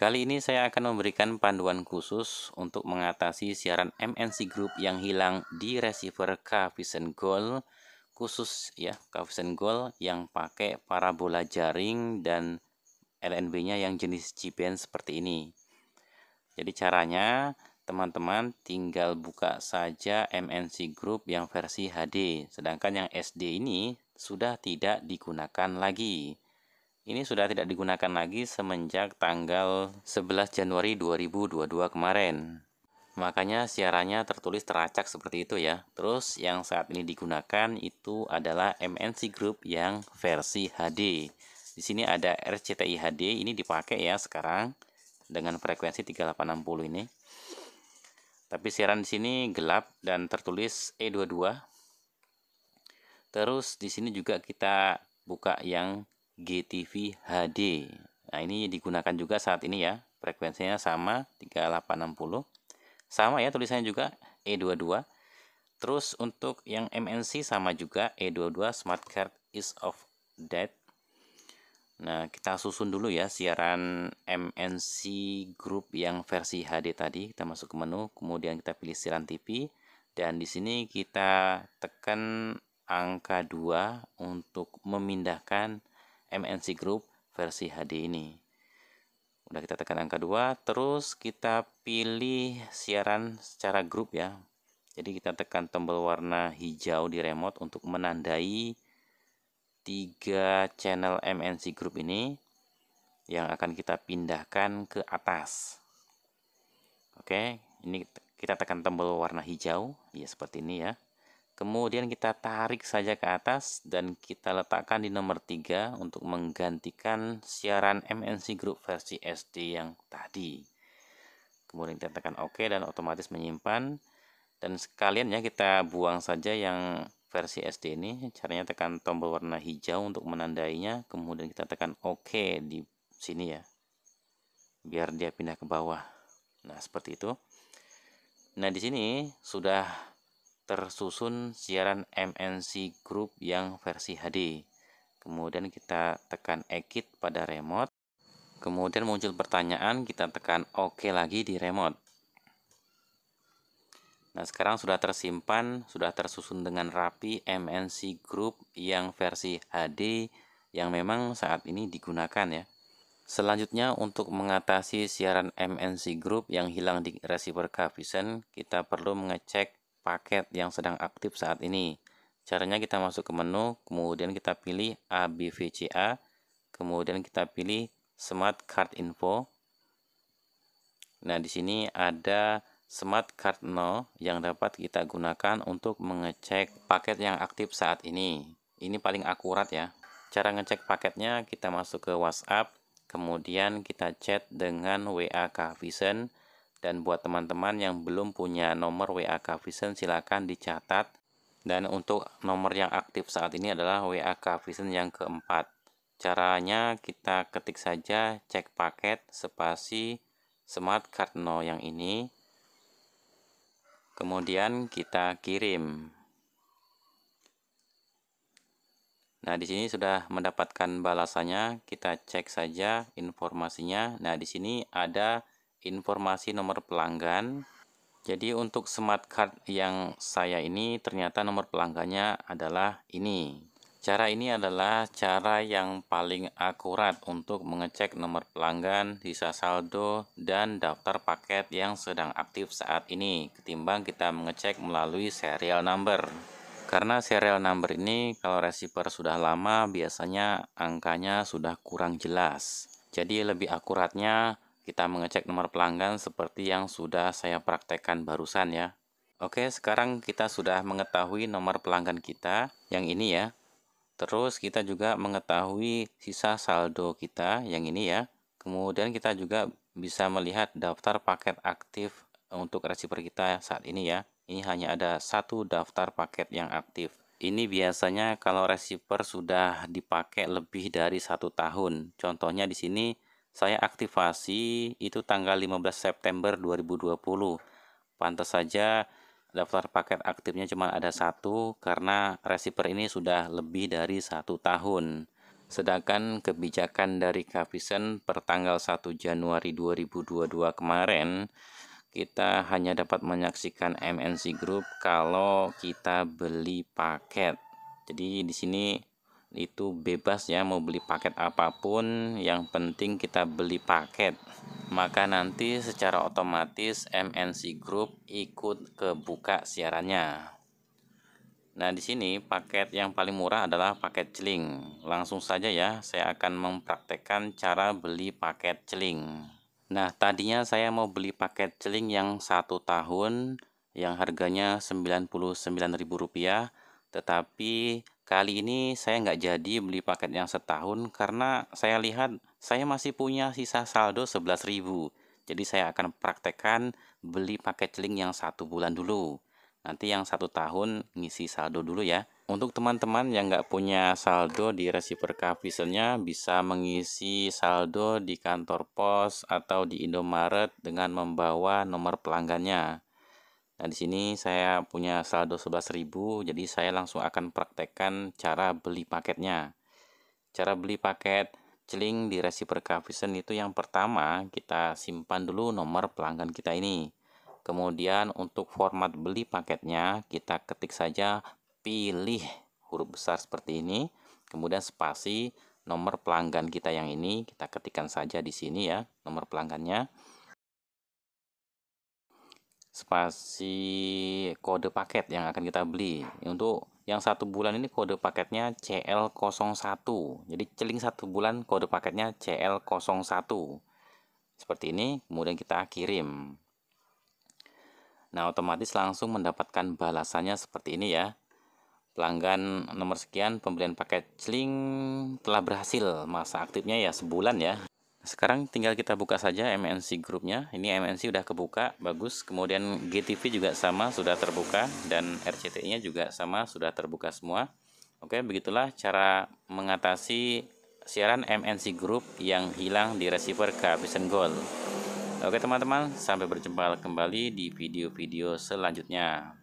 Kali ini saya akan memberikan panduan khusus untuk mengatasi siaran MNC Group yang hilang di receiver Vision Gold khusus ya Vision Gold yang pakai parabola jaring dan LNB-nya yang jenis G-band seperti ini. Jadi caranya teman-teman tinggal buka saja MNC Group yang versi HD sedangkan yang SD ini sudah tidak digunakan lagi. Ini sudah tidak digunakan lagi semenjak tanggal 11 Januari 2022 kemarin. Makanya siarannya tertulis teracak seperti itu ya. Terus yang saat ini digunakan itu adalah MNC Group yang versi HD. Di sini ada RCTI HD, ini dipakai ya sekarang dengan frekuensi 3860 ini. Tapi siaran di sini gelap dan tertulis E22. Terus di sini juga kita buka yang GTV HD. Nah, ini digunakan juga saat ini ya. Frekuensinya sama 3860. Sama ya tulisannya juga E22. Terus untuk yang MNC sama juga E22 Smart Card is of date. Nah, kita susun dulu ya siaran MNC Group yang versi HD tadi. Kita masuk ke menu, kemudian kita pilih siaran TV dan di sini kita tekan angka 2 untuk memindahkan MNC Group versi HD ini. Udah kita tekan angka 2, terus kita pilih siaran secara grup ya. Jadi kita tekan tombol warna hijau di remote untuk menandai tiga channel MNC Group ini yang akan kita pindahkan ke atas. Oke, ini kita tekan tombol warna hijau, ya seperti ini ya. Kemudian kita tarik saja ke atas dan kita letakkan di nomor 3 untuk menggantikan siaran MNC Group versi SD yang tadi. Kemudian kita tekan OK dan otomatis menyimpan. Dan sekalian ya kita buang saja yang versi SD ini. Caranya tekan tombol warna hijau untuk menandainya. Kemudian kita tekan OK di sini ya. Biar dia pindah ke bawah. Nah seperti itu. Nah di sini sudah tersusun siaran MNC Group yang versi HD. Kemudian kita tekan exit pada remote. Kemudian muncul pertanyaan, kita tekan OK lagi di remote. Nah, sekarang sudah tersimpan, sudah tersusun dengan rapi MNC Group yang versi HD yang memang saat ini digunakan ya. Selanjutnya untuk mengatasi siaran MNC Group yang hilang di receiver Vision, kita perlu mengecek paket yang sedang aktif saat ini. Caranya kita masuk ke menu, kemudian kita pilih ABVCA, kemudian kita pilih Smart Card Info. Nah, di sini ada Smart Card No yang dapat kita gunakan untuk mengecek paket yang aktif saat ini. Ini paling akurat ya. Cara ngecek paketnya kita masuk ke WhatsApp, kemudian kita chat dengan WA Vision, dan buat teman-teman yang belum punya nomor WA Vision silakan dicatat. Dan untuk nomor yang aktif saat ini adalah WA Vision yang keempat. Caranya kita ketik saja cek paket spasi smart card no yang ini. Kemudian kita kirim. Nah, di sini sudah mendapatkan balasannya. Kita cek saja informasinya. Nah, di sini ada informasi nomor pelanggan. Jadi untuk smart card yang saya ini ternyata nomor pelanggannya adalah ini. Cara ini adalah cara yang paling akurat untuk mengecek nomor pelanggan, sisa saldo, dan daftar paket yang sedang aktif saat ini ketimbang kita mengecek melalui serial number. Karena serial number ini kalau receiver sudah lama biasanya angkanya sudah kurang jelas. Jadi lebih akuratnya kita mengecek nomor pelanggan seperti yang sudah saya praktekkan barusan ya. Oke, sekarang kita sudah mengetahui nomor pelanggan kita yang ini ya. Terus kita juga mengetahui sisa saldo kita yang ini ya. Kemudian kita juga bisa melihat daftar paket aktif untuk receiver kita saat ini ya. Ini hanya ada satu daftar paket yang aktif. Ini biasanya kalau receiver sudah dipakai lebih dari satu tahun. Contohnya di sini saya aktivasi itu tanggal 15 September 2020. Pantas saja daftar paket aktifnya cuma ada satu karena receiver ini sudah lebih dari satu tahun. Sedangkan kebijakan dari Kavisen per tanggal 1 Januari 2022 kemarin, kita hanya dapat menyaksikan MNC Group kalau kita beli paket. Jadi di sini itu bebas ya mau beli paket apapun yang penting kita beli paket maka nanti secara otomatis MNC Group ikut kebuka siarannya nah di sini paket yang paling murah adalah paket celing langsung saja ya saya akan mempraktekkan cara beli paket celing nah tadinya saya mau beli paket celing yang satu tahun yang harganya Rp99.000 tetapi Kali ini saya nggak jadi beli paket yang setahun karena saya lihat saya masih punya sisa saldo 11.000. Jadi saya akan praktekkan beli paket link yang satu bulan dulu. Nanti yang satu tahun ngisi saldo dulu ya. Untuk teman-teman yang nggak punya saldo di receiver visionnya bisa mengisi saldo di kantor pos atau di Indomaret dengan membawa nomor pelanggannya. Nah, di sini saya punya saldo 11.000, jadi saya langsung akan praktekkan cara beli paketnya. Cara beli paket celing di reciprocal vision itu yang pertama kita simpan dulu nomor pelanggan kita ini. Kemudian untuk format beli paketnya kita ketik saja pilih huruf besar seperti ini, kemudian spasi nomor pelanggan kita yang ini kita ketikkan saja di sini ya, nomor pelanggannya spasi kode paket yang akan kita beli. Untuk yang satu bulan ini kode paketnya CL01. Jadi celing satu bulan kode paketnya CL01. Seperti ini, kemudian kita kirim. Nah, otomatis langsung mendapatkan balasannya seperti ini ya. Pelanggan nomor sekian pembelian paket celing telah berhasil. Masa aktifnya ya sebulan ya. Sekarang tinggal kita buka saja MNC grupnya. Ini MNC udah kebuka, bagus. Kemudian GTV juga sama, sudah terbuka. Dan RCTI-nya juga sama, sudah terbuka semua. Oke, begitulah cara mengatasi siaran MNC grup yang hilang di receiver kehabisan Gold. Oke teman-teman, sampai berjumpa kembali di video-video selanjutnya.